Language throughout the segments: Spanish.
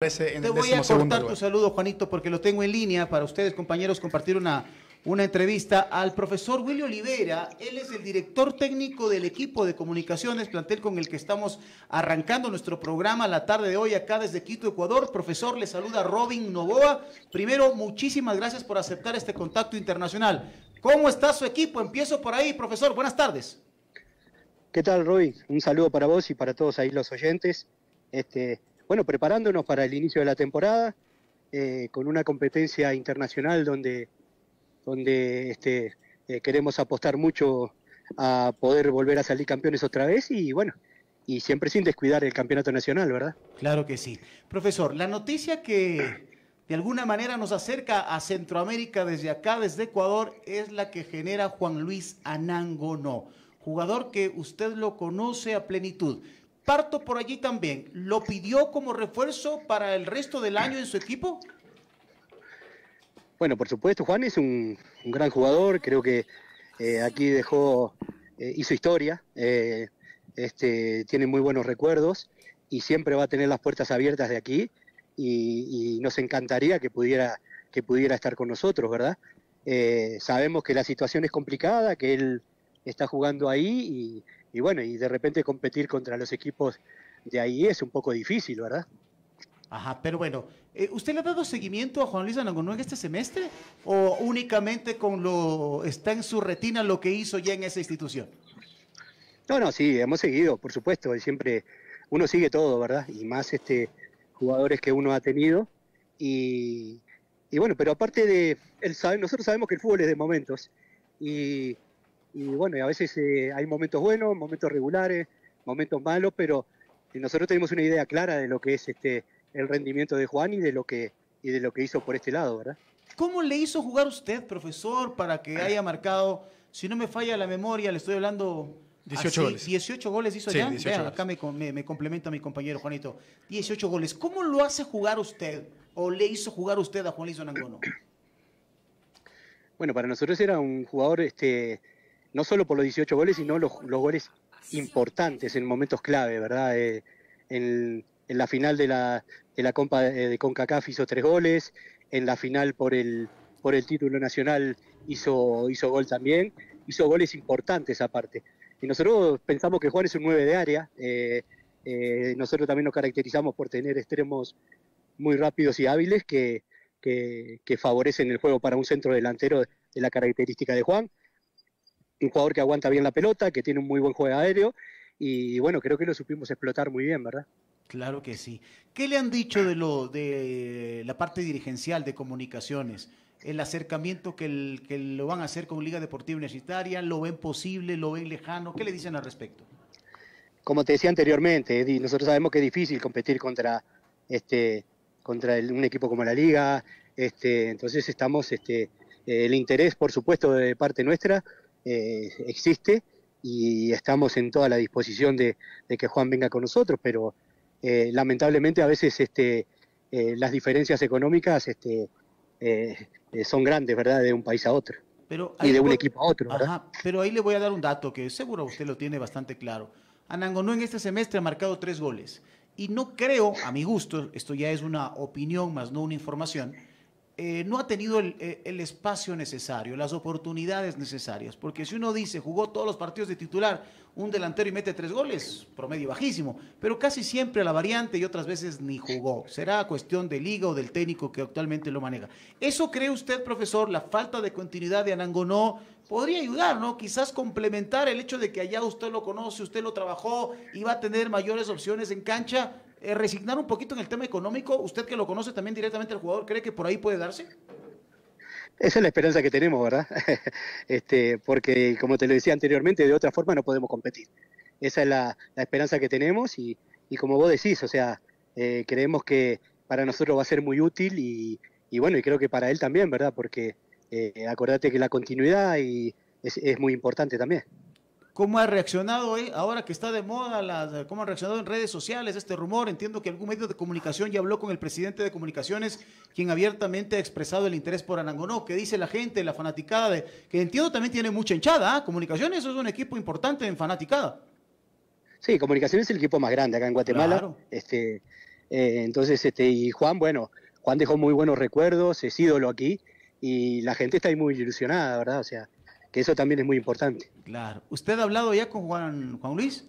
Te voy a cortar tu saludo, Juanito, porque lo tengo en línea para ustedes, compañeros, compartir una, entrevista al profesor Willy Olivera. Él es el director técnico del equipo de comunicaciones, plantel con el que estamos arrancando nuestro programa la tarde de hoy acá desde Quito, Ecuador. Profesor, le saluda Robin Novoa. Primero, muchísimas gracias por aceptar este contacto internacional. ¿Cómo está su equipo? Empiezo por ahí, profesor. Buenas tardes. ¿Qué tal, Robin? Un saludo para vos y para todos ahí los oyentes. Este, bueno, preparándonos para el inicio de la temporada, eh, con una competencia internacional donde, donde este, eh, queremos apostar mucho a poder volver a salir campeones otra vez y bueno, y siempre sin descuidar el campeonato nacional, ¿verdad? Claro que sí. Profesor, la noticia que de alguna manera nos acerca a Centroamérica desde acá, desde Ecuador, es la que genera Juan Luis Anangono, jugador que usted lo conoce a plenitud parto por allí también. ¿Lo pidió como refuerzo para el resto del año en su equipo? Bueno, por supuesto, Juan es un, gran jugador. Creo que eh, aquí dejó, eh, hizo historia. Eh, este, tiene muy buenos recuerdos y siempre va a tener las puertas abiertas de aquí. Y, nos encantaría que pudiera, que pudiera estar con nosotros, ¿verdad? sabemos que la situación es complicada, que él está jugando ahí y y bueno, y de repente competir contra los equipos de ahí es un poco difícil, ¿verdad? Ajá, pero bueno, eh, ¿usted le ha dado seguimiento a Juan Luis Anangonuega este semestre o únicamente con lo está en su retina lo que hizo ya en esa institución? No, no, sí, hemos seguido, por supuesto, siempre uno sigue todo, ¿verdad? Y más este jugadores que uno ha tenido y, y bueno, pero aparte de nosotros sabemos que el fútbol es de momentos y y bueno, a veces eh, hay momentos buenos, momentos regulares, momentos malos, pero eh, nosotros tenemos una idea clara de lo que es este el rendimiento de Juan y de lo que y de lo que hizo por este lado, ¿verdad? ¿Cómo le hizo jugar usted, profesor, para que haya marcado, si no me falla la memoria, le estoy hablando 18 goles. 18 goles hizo sí, Vean, acá me, complementa mi compañero Juanito. 18 goles. ¿Cómo lo hace jugar usted o le hizo jugar usted a Juan Lizon Angono? Bueno, para nosotros era un jugador este, no solo por los 18 goles, sino los, goles importantes en momentos clave, ¿verdad? Eh, en, la final de la, de de, CONCACAF hizo tres goles, en la final por el, por el título nacional hizo, hizo gol también, hizo goles importantes aparte. Y nosotros pensamos que Juan es un 9 de área, eh, eh, nosotros también nos caracterizamos por tener extremos muy rápidos y hábiles que, favorecen el juego para un centro delantero de la característica de Juan un jugador que aguanta bien la pelota, que tiene un muy buen juego aéreo y bueno, creo que lo supimos explotar muy bien, ¿verdad? Claro que sí. ¿Qué le han dicho de lo de la parte dirigencial de comunicaciones? El acercamiento que, lo van a hacer con Liga Deportiva Universitaria, ¿lo ven posible, lo ven lejano? ¿Qué le dicen al respecto? Como te decía anteriormente, nosotros sabemos que es difícil competir contra este contra un equipo como la Liga, este, entonces estamos este el interés, por supuesto, de parte nuestra eh, existe y estamos en toda la disposición de, que Juan venga con nosotros, pero eh, lamentablemente a veces este, eh, las diferencias económicas este, son grandes, ¿verdad?, de un país a otro y de un equipo a otro. pero ahí le voy a dar un dato que seguro usted lo tiene bastante claro. Anangonó en este semestre ha marcado tres goles. Y no creo, a mi gusto, esto ya es una opinión más no una información, eh, no ha tenido eh, el, espacio necesario, las oportunidades necesarias. Porque si uno dice, jugó todos los partidos de titular, un delantero y mete tres goles, promedio bajísimo, pero casi siempre a la variante y otras veces ni jugó. Será cuestión de liga o del técnico que actualmente lo maneja. ¿Eso cree usted, profesor, la falta de continuidad de Anangonó podría ayudar, ¿no? Quizás complementar el hecho de que allá usted lo conoce, usted lo trabajó y va a tener mayores opciones en cancha eh, resignar un poquito en el tema económico? Usted que lo conoce también directamente al jugador, ¿cree que por ahí puede darse? Esa es la esperanza que tenemos, ¿verdad? este, porque, como te lo decía anteriormente, de otra forma no podemos competir. Esa es la, esperanza que tenemos y, como vos decís, o sea, eh, creemos que para nosotros va a ser muy útil y, bueno, y creo que para él también, ¿verdad? Porque eh, acordate que la continuidad es muy importante también. ¿Cómo ha reaccionado hoy, eh, ahora que está de moda, cómo ha reaccionado en redes sociales este rumor? Entiendo que algún medio de comunicación ya habló con el presidente de comunicaciones, quien abiertamente ha expresado el interés por Anangonó. ¿Qué dice la gente, la fanaticada? De, que entiendo también tiene mucha hinchada. Ah, comunicaciones es un equipo importante en fanaticada. Sí, Comunicaciones es el equipo más grande acá en Guatemala. Este, eh, entonces, este, y Juan, bueno, Juan dejó muy buenos recuerdos, es ídolo aquí y la gente está ahí muy ilusionada, ¿verdad? O sea, que eso también es muy importante. Claro. ¿Usted ha hablado ya con Juan, Juan Luis?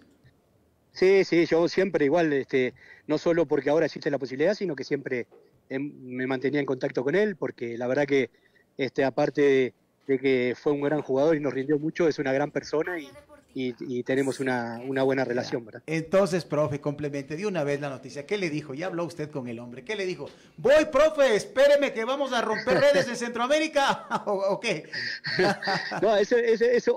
Sí, sí, yo siempre igual, este, no solo porque ahora existe la posibilidad, sino que siempre em, me mantenía en contacto con él, porque la verdad que, este, aparte de, de que fue un gran jugador y nos rindió mucho, es una gran persona y y, tenemos una, buena relación. Entonces, profe, complemente de una vez la noticia. ¿Qué le dijo? Ya habló usted con el hombre. ¿Qué le dijo? Voy, profe, espéreme que vamos a romper redes en Centroamérica. ¿O, qué? no, eso,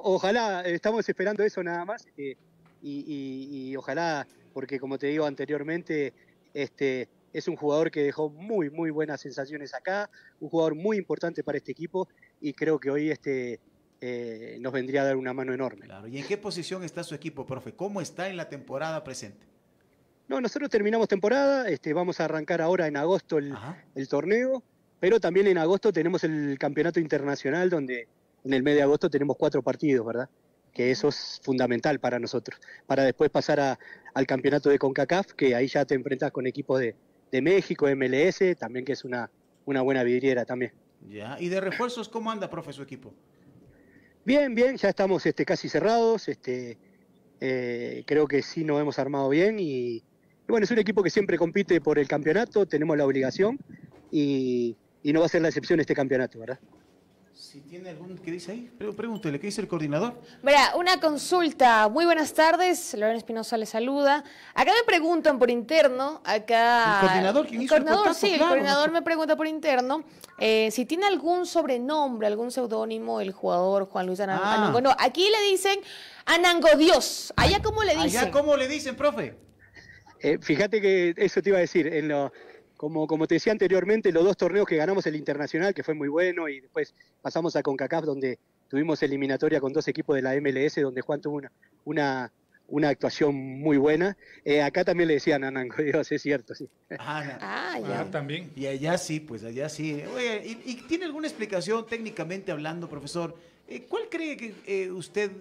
ojalá, estamos esperando eso nada más. Eh, y, ojalá, porque como te digo anteriormente, este, es un jugador que dejó muy, muy buenas sensaciones acá, un jugador muy importante para este equipo y creo que hoy este, eh, nos vendría a dar una mano enorme. ¿Y en qué posición está su equipo, profe? ¿Cómo está en la temporada presente? No, nosotros terminamos temporada, este, vamos a arrancar ahora en agosto el, torneo, pero también en agosto tenemos el campeonato internacional donde en el mes de agosto tenemos cuatro partidos, ¿verdad? que eso es fundamental para nosotros, para después pasar a, al campeonato de CONCACAF, que ahí ya te enfrentas con equipos de, México, MLS, también que es una, una buena vidriera también. Ya, y de refuerzos, ¿cómo anda, profe, su equipo? Bien, bien, ya estamos este, casi cerrados. Este, eh, creo que sí nos hemos armado bien y, bueno, es un equipo que siempre compite por el campeonato, tenemos la obligación y no va a ser la excepción este campeonato, ¿verdad? Si tiene algún que dice ahí, pregúntele, ¿qué dice el coordinador? Mira una consulta. Muy buenas tardes, Lorena Espinosa le saluda. Acá me preguntan por interno, acá... ¿El coordinador? ¿Quién hizo sí, el coordinador me pregunta por interno eh, si tiene algún sobrenombre, algún seudónimo el jugador Juan Luis Anango. Ah. No, aquí le dicen Anango Dios. ¿Allá cómo le dicen? ¿Allá cómo le dicen, profe? Eh, fíjate que eso te iba a decir, en lo... Como, te decía anteriormente, los dos torneos que ganamos el Internacional, que fue muy bueno, y después pasamos a CONCACAF, donde tuvimos eliminatoria con dos equipos de la MLS, donde Juan tuvo una, una, actuación muy buena. Eh, acá también le decían a digo Dios, es cierto, sí. Ah, ah, ah, también. Y allá sí, pues allá sí. Oye, ¿y, tiene alguna explicación técnicamente hablando, profesor? Eh, ¿Cuál cree que eh, usted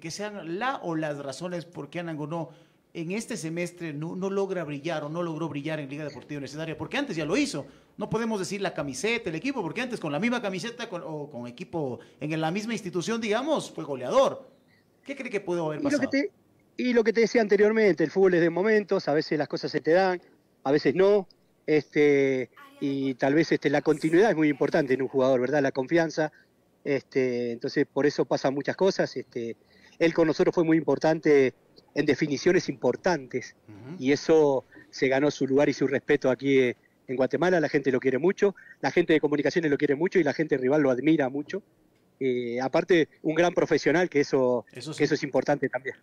que sean la o las razones por qué Anango no en este semestre no, logra brillar o no logró brillar en Liga Deportiva Universitaria? Porque antes ya lo hizo. No podemos decir la camiseta, el equipo, porque antes con la misma camiseta o con equipo en la misma institución, digamos, fue goleador. ¿Qué cree que pudo haber pasado? Y lo que, te, decía anteriormente, el fútbol es de momentos, a veces las cosas se te dan, a veces no. Este, y tal vez este, la continuidad es muy importante en un jugador, ¿verdad? La confianza. Este, entonces, por eso pasan muchas cosas. Este, él con nosotros fue muy importante en definiciones importantes. Y eso se ganó su lugar y su respeto aquí eh, en Guatemala. La gente lo quiere mucho, la gente de comunicaciones lo quiere mucho y la gente rival lo admira mucho. Eh, aparte, un gran profesional, que eso, es importante también.